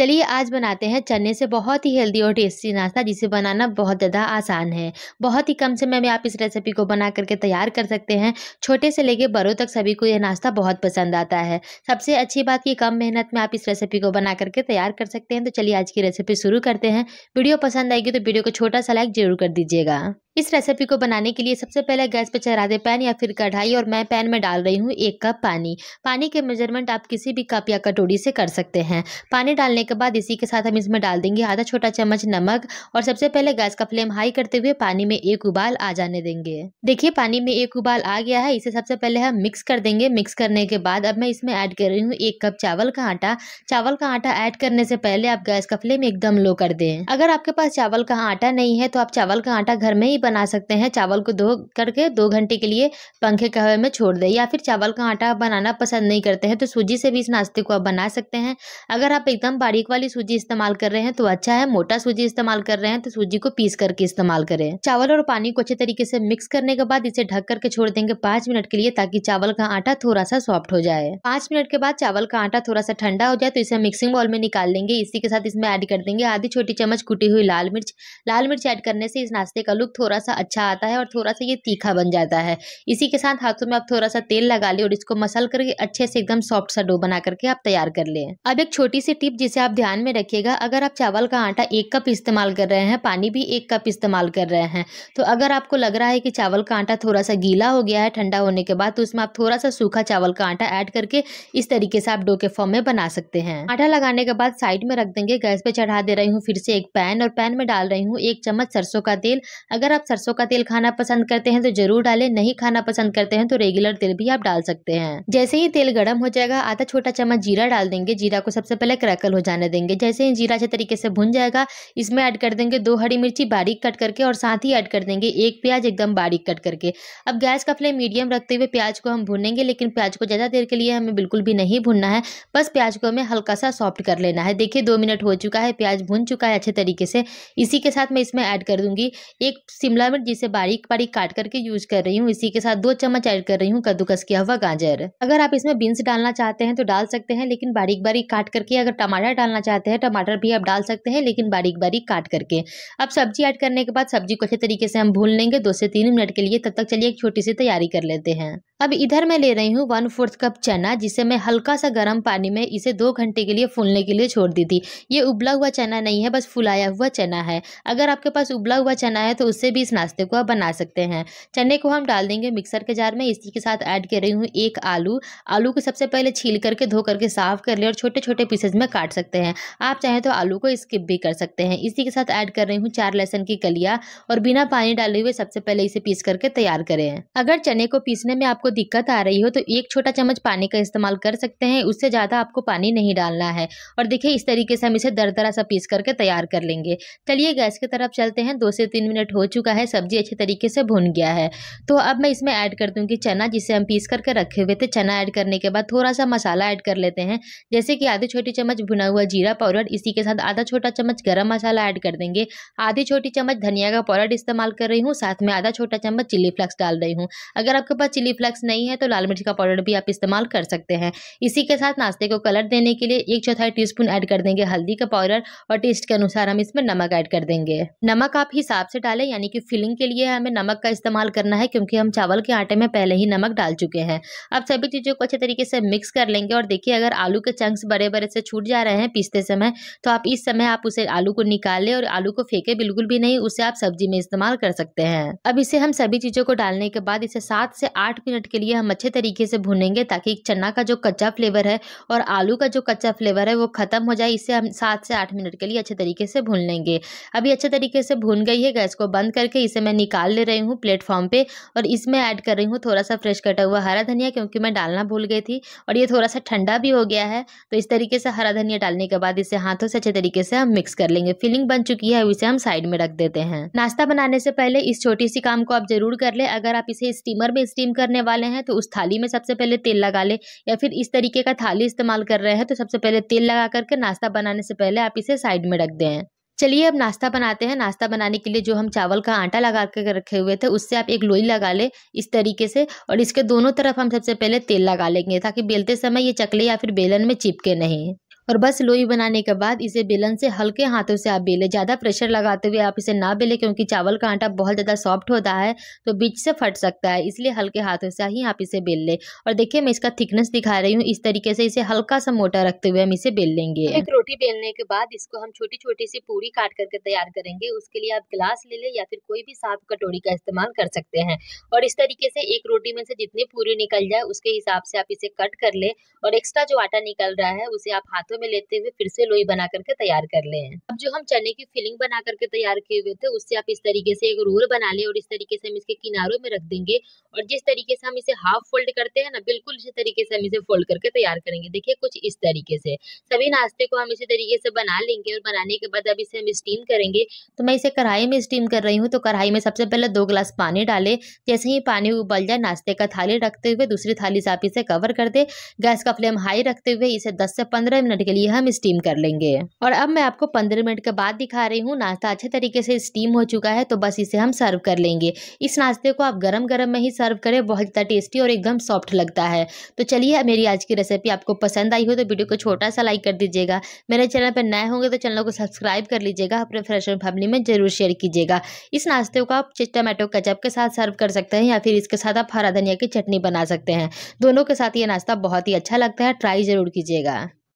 चलिए आज बनाते हैं चने से बहुत ही हेल्दी और टेस्टी नाश्ता जिसे बनाना बहुत ज़्यादा आसान है बहुत ही कम समय में आप इस रेसिपी को बना करके तैयार कर सकते हैं छोटे से लेके बड़ों तक सभी को यह नाश्ता बहुत पसंद आता है सबसे अच्छी बात कि कम मेहनत में आप इस रेसिपी को बना करके तैयार कर सकते हैं तो चलिए आज की रेसिपी शुरू करते हैं वीडियो पसंद आएगी तो वीडियो को छोटा सा लाइक जरूर कर दीजिएगा इस रेसिपी को बनाने के लिए सबसे पहले गैस पे चढ़ा दे पैन या फिर कढ़ाई और मैं पैन में डाल रही हूँ एक कप पानी पानी के मेजरमेंट आप किसी भी कप या कटोरी से कर सकते हैं पानी डालने के बाद इसी के साथ हम इसमें डाल देंगे आधा छोटा चम्मच नमक और सबसे पहले गैस का फ्लेम हाई करते हुए पानी में एक उबाल आ जाने देंगे देखिए पानी में एक उबाल आ गया है इसे सबसे पहले हम मिक्स कर देंगे मिक्स करने के बाद अब मैं इसमें ऐड कर रही हूँ एक कप चावल का आटा चावल का आटा ऐड करने से पहले आप गैस का फ्लेम एकदम लो कर दें अगर आपके पास चावल का आटा नहीं है तो आप चावल का आटा घर में ही बना सकते हैं चावल को धो करके दो घंटे के लिए पंखे के हवा में छोड़ दें या फिर चावल का आटा बनाना पसंद नहीं करते हैं तो सूजी से भी इस नाश्ते को आप बना सकते हैं अगर आप एकदम बारीक वाली सूजी इस्तेमाल कर रहे हैं तो अच्छा है मोटा सूजी इस्तेमाल कर रहे हैं तो सूजी को पीस करके इस्तेमाल करें चावल और पानी को अच्छे तरीके से मिक्स करने के बाद इसे ढक करके छोड़ देंगे पाँच मिनट के लिए ताकि चावल का आटा थोड़ा सा सॉफ्ट हो जाए पाँच मिनट के बाद चावल का आटा थोड़ा सा ठंडा हो जाए तो इसे मिक्सिंग बॉल में निकाल लेंगे इसी के साथ इसमें ऐड कर देंगे आधी छोटी चम्मच कुटी हुई लाल मिर्च लाल मिर्च ऐड करने से इस नाश्ते का लुक थोड़ा थोड़ा सा अच्छा आता है और थोड़ा सा ये तीखा बन जाता है इसी के साथ हाथों में आप थोड़ा सा तेल लगा लें और इसको मसल करके अच्छे से एकदम सॉफ्ट सा डो बना करके आप तैयार कर लें अब एक छोटी सी टिप जिसे आप ध्यान में रखिएगा अगर आप चावल का आटा एक कप इस्तेमाल कर रहे हैं पानी भी एक कप इस्तेमाल कर रहे हैं तो अगर आपको लग रहा है कि चावल का आटा थोड़ा सा गीला हो गया है ठंडा होने के बाद तो उसमें आप थोड़ा सा सूखा चावल का आटा ऐड करके इस तरीके से आप डो के फॉर्म में बना सकते हैं आटा लगाने के बाद साइड में रख देंगे गैस पे चढ़ा दे रही हूँ फिर से एक पैन और पैन में डाल रही हूँ एक चम्मच सरसों का तेल अगर आप सरसों का तेल खाना पसंद करते हैं तो जरूर डालें नहीं खाना पसंद करते हैं तो रेगुलर तेल भी आप डाल सकते हैं जैसे ही तेल गर्म हो जाएगा आधा छोटा चम्मच जीरा डाल देंगे जीरा को सबसे पहले क्रैकल हो जाने देंगे जैसे ही जीरा अच्छे तरीके से भुन जाएगा इसमें ऐड कर देंगे दो हरी मिर्ची बारीक कट करके और साथ ही ऐड कर देंगे एक प्याज एकदम बारीक कट करके अब गैस का फ्लेम मीडियम रखते हुए प्याज को हम भूनेंगे लेकिन प्याज को ज़्यादा देर के लिए हमें बिल्कुल भी नहीं भूनना है बस प्याज को हमें हल्का सा सॉफ्ट कर लेना है देखिए दो मिनट हो चुका है प्याज भून चुका है अच्छे तरीके से इसी के साथ मैं इसमें ऐड कर दूंगी एक शिमला मिर्च जिसे बारीक बारीक काट करके यूज कर रही हूँ इसी के साथ दो चम्मच ऐड कर रही हूँ कद्दूकस किया हुआ गाजर अगर आप इसमें बीन्स डालना चाहते हैं तो डाल सकते हैं लेकिन बारीक बारीक काट करके अगर टमाटर डालना चाहते हैं टमाटर भी आप डाल सकते हैं लेकिन बारीक बारीक काट करके अब सब्जी ऐड करने के बाद सब्जी को अच्छे तरीके से हम भूल लेंगे दो से तीन मिनट के लिए तब तक चलिए एक छोटी सी तैयारी कर लेते हैं अब इधर मैं ले रही हूँ वन फोर्थ कप चना जिसे मैं हल्का सा गर्म पानी में इसे दो घंटे के लिए फूलने के लिए छोड़ दी थी ये उबला हुआ चना नहीं है बस फुलाया हुआ चना है अगर आपके पास उबला हुआ चना है तो उससे भी इस नाश्ते को आप बना सकते हैं चने को हम डाल देंगे मिक्सर के जार में इसी के साथ ऐड कर रही हूँ एक आलू आलू को सबसे पहले छील करके धो करके साफ कर ले और छोटे छोटे पीसेज में काट सकते हैं आप चाहें तो आलू को स्किप भी कर सकते हैं इसी के साथ ऐड कर रही हूँ चार लहसन की कलिया और बिना पानी डाले हुए सबसे पहले इसे पीस करके तैयार करें अगर चने को पीसने में आपको दिक्कत आ रही हो तो एक छोटा चम्मच पानी का इस्तेमाल कर सकते हैं उससे ज़्यादा आपको पानी नहीं डालना है और देखिए इस तरीके से हम इसे दरदरा सा पीस करके तैयार कर लेंगे चलिए गैस की तरफ चलते हैं दो से तीन मिनट हो चुका है सब्जी अच्छे तरीके से भुन गया है तो अब मैं इसमें ऐड कर दूँगी चना जिसे हम पीस करके रखे हुए थे चना ऐड करने के बाद थोड़ा सा मसाला ऐड कर लेते हैं जैसे कि आधी छोटी चम्मच भुना हुआ जीरा पाउडर इसी के साथ आधा छोटा चम्मच गर्म मसाला ऐड कर देंगे आधी छोटी चम्मच धनिया का पाउडर इस्तेमाल कर रही हूँ साथ में आधा छोटा चम्मच चिली फ्लेक्स डाल रही हूँ अगर आपके पास चिली फ्लेक्स पास नहीं है तो लाल मिर्च का पाउडर भी आप इस्तेमाल कर सकते हैं इसी के साथ नाश्ते को कलर देने के लिए एक चौथाई स्पून ऐड कर देंगे हल्दी का पाउडर और टेस्ट के अनुसार हम इसमें नमक ऐड कर देंगे नमक आप हिसाब से डालें यानी कि फिलिंग के लिए हमें नमक का इस्तेमाल करना है क्योंकि हम चावल के आटे में पहले ही नमक डाल चुके हैं अब सभी चीज़ों को अच्छे तरीके से मिक्स कर लेंगे और देखिए अगर आलू के चंक्स बड़े बड़े से छूट जा रहे हैं पीसते समय तो आप इस समय आप उसे आलू को निकालें और आलू को फेंके बिल्कुल भी नहीं उसे आप सब्जी में इस्तेमाल कर सकते हैं अब इसे हम सभी चीज़ों को डालने के बाद इसे सात से आठ मिनट के लिए हम अच्छे तरीके से भूनेंगे ताकि चना का जो कच्चा फ्लेवर है और आलू का जो कच्चा फ्लेवर है वो ख़त्म हो जाए इसे हम सात से आठ मिनट के लिए अच्छे तरीके से भून लेंगे अभी अच्छे तरीके से भून गई है गैस को बंद करके इसे मैं निकाल ले रही हूँ प्लेटफॉर्म पर और इसमें ऐड कर रही हूँ थोड़ा सा फ्रेश कटा हुआ हरा धनिया क्योंकि मैं डालना भूल गई थी और ये थोड़ा सा ठंडा भी हो गया है तो इस तरीके से हरा धनिया डालने के बाद इसे हाथों से अच्छे तरीके से हम मिक्स कर लेंगे फिलिंग बन चुकी है इसे हम साइड में रख देते हैं नाश्ता बनाने से पहले इस छोटी सी काम को आप जरूर कर ले अगर आप इसे स्टीमर में स्टीम करने वाले वाले हैं तो उस थाली में सबसे पहले तेल लगा ले या फिर इस तरीके का थाली इस्तेमाल कर रहे हैं तो सबसे पहले तेल लगा करके नाश्ता बनाने से पहले आप इसे साइड में रख दें चलिए अब नाश्ता बनाते हैं नाश्ता बनाने के लिए जो हम चावल का आटा लगा कर रखे हुए थे उससे आप एक लोई लगा ले इस तरीके से और इसके दोनों तरफ हम सबसे पहले तेल लगा लेंगे ताकि बेलते समय ये चकले या फिर बेलन में चिपके नहीं और बस लोई बनाने के बाद इसे बेलन से हल्के हाथों से आप बेले ज़्यादा प्रेशर लगाते हुए आप इसे ना बेले क्योंकि चावल का आटा बहुत ज़्यादा सॉफ्ट होता है तो बीच से फट सकता है इसलिए हल्के हाथों से ही आप इसे बेल लें और देखिए मैं इसका थिकनेस दिखा रही हूँ इस तरीके से इसे हल्का सा मोटा रखते हुए हम इसे बेल लेंगे एक रोटी बेलने के बाद इसको हम छोटी छोटी सी पूरी काट करके तैयार करेंगे उसके लिए आप गिलास ले लें या फिर कोई भी साफ कटोरी का इस्तेमाल कर सकते हैं और इस तरीके से एक रोटी में से जितनी पूरी निकल जाए उसके हिसाब से आप इसे कट कर ले और एक्स्ट्रा जो आटा निकल रहा है उसे आप हाथों में लेते हुए फिर से लोई बना करके तैयार कर ले अब जो हम चने की फिलिंग बना करके तैयार किए हुए थे उससे आप इस तरीके से एक रोल बना ले और इस तरीके से हम इसके किनारों में रख देंगे और जिस तरीके से हम इसे हाफ फोल्ड करते हैं ना बिल्कुल इसी तरीके से हम इसे फोल्ड करके तैयार करेंगे देखिये कुछ इस तरीके से सभी नाश्ते को हम इसी तरीके से बना लेंगे और बनाने के बाद अब इसे हम स्टीम करेंगे तो मैं इसे कढ़ाई में स्टीम कर रही हूँ तो कढ़ाई में सबसे पहले दो ग्लास पानी डाले जैसे ही पानी उबल जाए नाश्ते का थाली रखते हुए दूसरी थाली से आप इसे कवर कर दे गैस का फ्लेम हाई रखते हुए इसे दस से पंद्रह मिनट मिनट के लिए हम स्टीम कर लेंगे और अब मैं आपको पंद्रह मिनट के बाद दिखा रही हूँ नाश्ता अच्छे तरीके से स्टीम हो चुका है तो बस इसे हम सर्व कर लेंगे इस नाश्ते को आप गर्म गर्म में ही सर्व करें बहुत ज़्यादा टेस्टी और एकदम सॉफ्ट लगता है तो चलिए मेरी आज की रेसिपी आपको पसंद आई हो तो वीडियो को छोटा सा लाइक कर दीजिएगा मेरे चैनल पर नए होंगे तो चैनल को सब्सक्राइब कर लीजिएगा अपने फ्रेंड्स और फैमिली में जरूर शेयर कीजिएगा इस नाश्ते को आप टमाटो कचप के साथ सर्व कर सकते हैं या फिर इसके साथ आप हरा धनिया की चटनी बना सकते हैं दोनों के साथ ये नाश्ता बहुत ही अच्छा लगता है ट्राई ज़रूर कीजिएगा